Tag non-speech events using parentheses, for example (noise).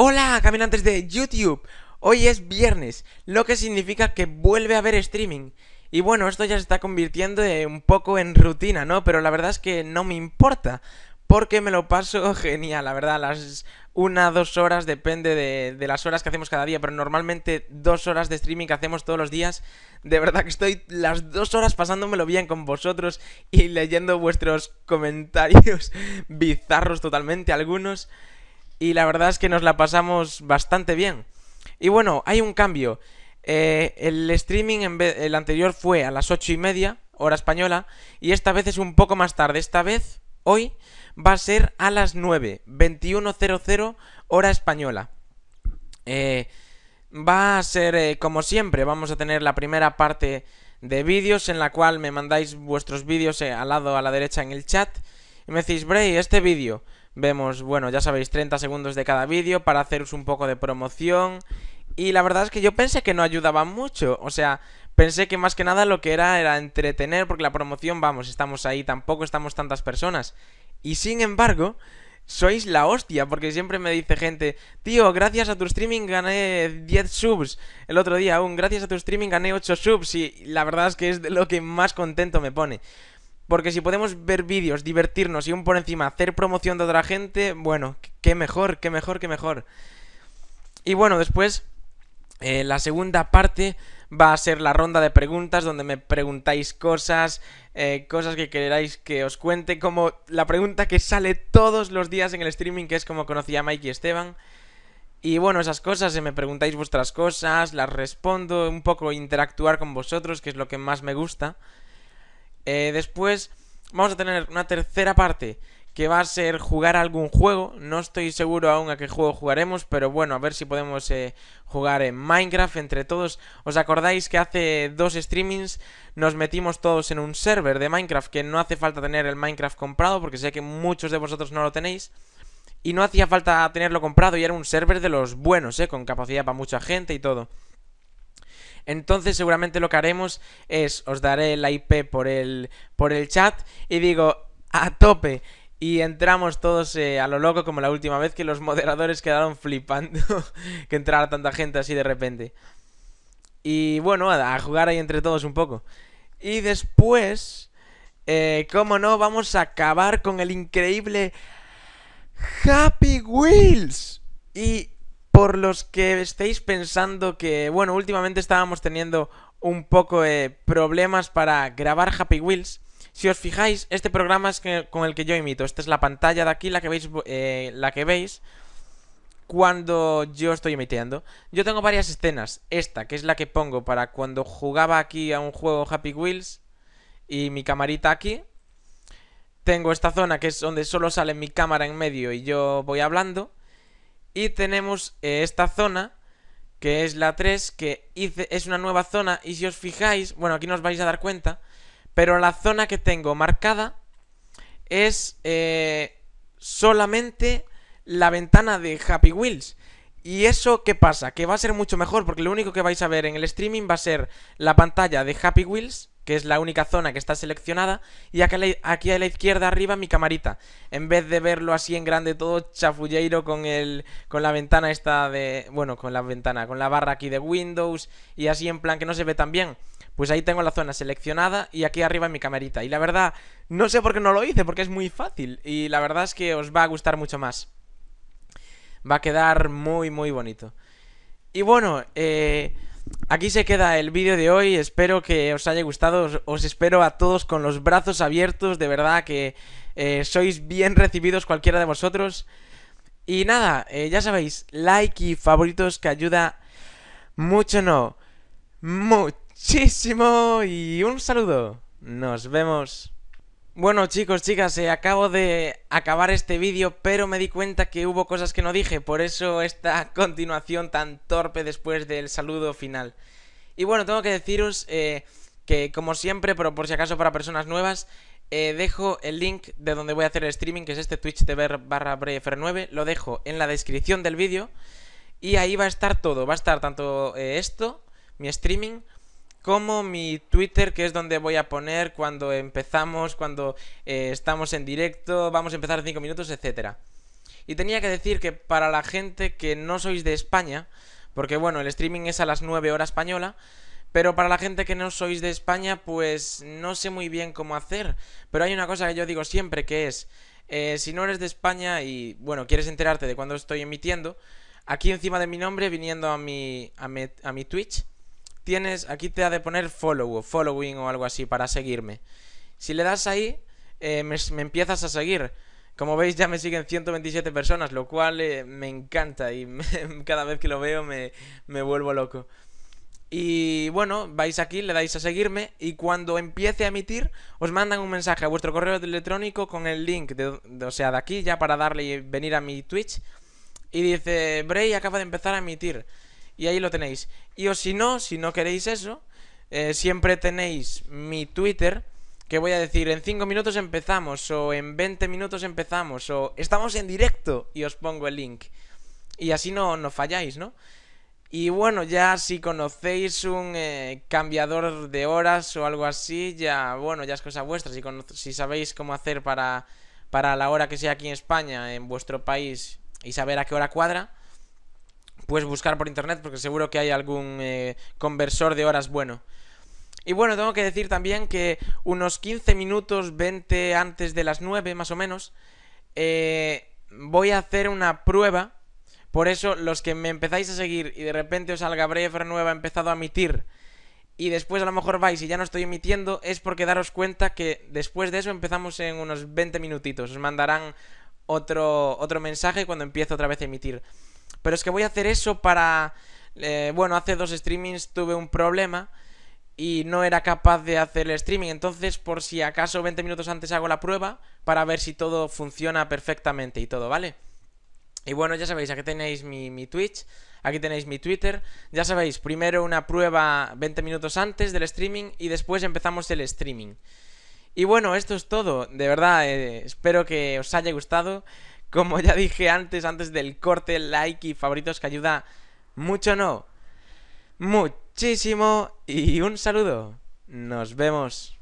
Hola, caminantes de YouTube. Hoy es viernes, lo que significa que vuelve a haber streaming. Y bueno, esto ya se está convirtiendo un poco en rutina, ¿no? Pero la verdad es que no me importa, porque me lo paso (laughs) genial, la verdad. Las una, dos horas, depende de, de las horas que hacemos cada día, pero normalmente dos horas de streaming que hacemos todos los días. De verdad que estoy las dos horas pasándomelo bien con vosotros y leyendo vuestros comentarios (laughs) bizarros totalmente algunos y la verdad es que nos la pasamos bastante bien. Y bueno, hay un cambio. Eh, el streaming en el anterior fue a las 8 y media, hora española, y esta vez es un poco más tarde. Esta vez, hoy, va a ser a las 9, 21.00, hora española. Eh, va a ser eh, como siempre, vamos a tener la primera parte de vídeos en la cual me mandáis vuestros vídeos al lado a la derecha en el chat y me decís, Bray, este vídeo Vemos, bueno, ya sabéis, 30 segundos de cada vídeo para haceros un poco de promoción. Y la verdad es que yo pensé que no ayudaba mucho, o sea, pensé que más que nada lo que era era entretener, porque la promoción, vamos, estamos ahí, tampoco estamos tantas personas. Y sin embargo, sois la hostia, porque siempre me dice gente, tío, gracias a tu streaming gané 10 subs. El otro día aún, gracias a tu streaming gané 8 subs y la verdad es que es de lo que más contento me pone. Porque si podemos ver vídeos, divertirnos y aún por encima hacer promoción de otra gente, bueno, qué mejor, qué mejor, qué mejor. Y bueno, después, eh, la segunda parte va a ser la ronda de preguntas donde me preguntáis cosas, eh, cosas que queráis que os cuente, como la pregunta que sale todos los días en el streaming, que es como conocía a Mike y Esteban. Y bueno, esas cosas, si eh, me preguntáis vuestras cosas, las respondo, un poco interactuar con vosotros, que es lo que más me gusta. Eh, después vamos a tener una tercera parte que va a ser jugar algún juego. No estoy seguro aún a qué juego jugaremos, pero bueno, a ver si podemos eh, jugar en Minecraft entre todos. ¿Os acordáis que hace dos streamings nos metimos todos en un server de Minecraft? Que no hace falta tener el Minecraft comprado, porque sé que muchos de vosotros no lo tenéis. Y no hacía falta tenerlo comprado y era un server de los buenos, eh, Con capacidad para mucha gente y todo. Entonces seguramente lo que haremos es, os daré la IP por el, por el chat y digo, a tope. Y entramos todos eh, a lo loco como la última vez que los moderadores quedaron flipando (laughs) que entrara tanta gente así de repente. Y bueno, a, jugar ahí entre todos un poco. Y después, eh, cómo como no, vamos a acabar con el increíble Happy Wheels. Y por los que estéis pensando que, bueno, últimamente estábamos teniendo un poco de problemas para grabar Happy Wheels. Si os fijáis, este programa es con el que yo imito. Esta es la pantalla de aquí, la que veis, eh, la que veis cuando yo estoy emitiendo. Yo tengo varias escenas. Esta, que es la que pongo para cuando jugaba aquí a un juego Happy Wheels y mi camarita aquí. Tengo esta zona que es donde solo sale mi cámara en medio y yo voy hablando. Y tenemos eh, esta zona, que es la 3, que es una nueva zona. Y si os fijáis, bueno, aquí no os vais a dar cuenta, pero la zona que tengo marcada es eh, solamente la ventana de Happy Wheels. ¿Y eso qué pasa? Que va a ser mucho mejor porque lo único que vais a ver en el streaming va a ser la pantalla de Happy Wheels que es la única zona que está seleccionada, y aquí a la izquierda arriba mi camarita. En vez de verlo así en grande todo chafulleiro con, el, con la ventana esta de... bueno, con la ventana, con la barra aquí de Windows y así en plan que no se ve tan bien. Pues ahí tengo la zona seleccionada y aquí arriba mi camarita. Y la verdad, no sé por qué no lo hice, porque es muy fácil. Y la verdad es que os va a gustar mucho más. Va a quedar muy, muy bonito. Y bueno, eh, Aquí se queda el vídeo de hoy, espero que os haya gustado, os, espero a todos con los brazos abiertos, de verdad que eh, sois bien recibidos cualquiera de vosotros. Y nada, eh, ya sabéis, like y favoritos que ayuda mucho, no, muchísimo y un saludo. Nos vemos. Bueno chicos, chicas, eh, acabo de acabar este vídeo, pero me di cuenta que hubo cosas que no dije, por eso esta (laughs) continuación tan torpe después del saludo final. Y bueno, tengo que deciros eh, que como siempre, pero por si acaso para personas nuevas, eh, dejo el link de donde voy a hacer el streaming, que es este Twitch TV barra 9 lo dejo en la descripción del vídeo, y ahí va a estar todo, va a estar tanto esto, mi streaming, como mi Twitter, que es donde voy a poner cuando empezamos, cuando eh, estamos en directo, vamos a empezar en 5 minutos, etcétera. Y tenía que decir que para la gente que no sois de España, porque bueno, el streaming es a las 9 horas española, pero para la gente que no sois de España, pues no sé muy bien cómo hacer. Pero hay una cosa que yo digo siempre, que es, eh, si no eres de España y, bueno, quieres enterarte de cuándo estoy emitiendo, aquí encima de mi nombre, viniendo a mi, a mi Twitch, tienes, aquí te ha de poner follow following o algo así para seguirme. Si le das ahí, eh, me, empiezas a seguir. Como veis ya me siguen 127 personas, lo cual eh, me encanta y (laughs) cada vez que lo veo me, vuelvo loco. Y bueno, vais aquí, le dais a seguirme y cuando empiece a emitir os mandan un mensaje a vuestro correo electrónico con el link, o sea, de aquí ya para darle y venir a mi Twitch. Y dice, Bray acaba de empezar a emitir y ahí lo tenéis. Y o si no, si no queréis eso, eh, siempre tenéis mi Twitter, que voy a decir en 5 minutos empezamos, o en 20 minutos empezamos, o estamos en directo y os pongo el link. Y así no, no falláis, ¿no? Y bueno, ya si conocéis un eh, cambiador de horas o algo así, ya, bueno, ya es cosa vuestra. Si, sabéis cómo hacer para, para la hora que sea aquí en España, en vuestro país, y saber a qué hora cuadra, Puedes buscar por internet porque seguro que hay algún eh, conversor de horas bueno. Y bueno, tengo que decir también que unos 15 minutos, 20 antes de las 9 más o menos, eh, voy a hacer una prueba. Por eso, los que me empezáis a seguir y de repente os salga Brave Nueva empezado a emitir y después a lo mejor vais y ya no estoy emitiendo, es porque daros cuenta que después de eso empezamos en unos 20 minutitos. Os mandarán otro, otro mensaje cuando empiezo otra vez a emitir. Pero es que voy a hacer eso para... Eh, bueno, hace dos streamings tuve un problema y no era capaz de hacer el streaming. Entonces, por si acaso 20 minutos antes hago la prueba para ver si todo funciona perfectamente y todo, ¿vale? Y bueno, ya sabéis, aquí tenéis mi, Twitch, aquí tenéis mi Twitter. Ya sabéis, primero una prueba 20 minutos antes del streaming y después empezamos el streaming. Y bueno, esto es todo. De verdad, eh, espero que os haya gustado. Como ya dije antes, antes del corte, like y favoritos que ayuda mucho, no. Muchísimo y un saludo. Nos vemos.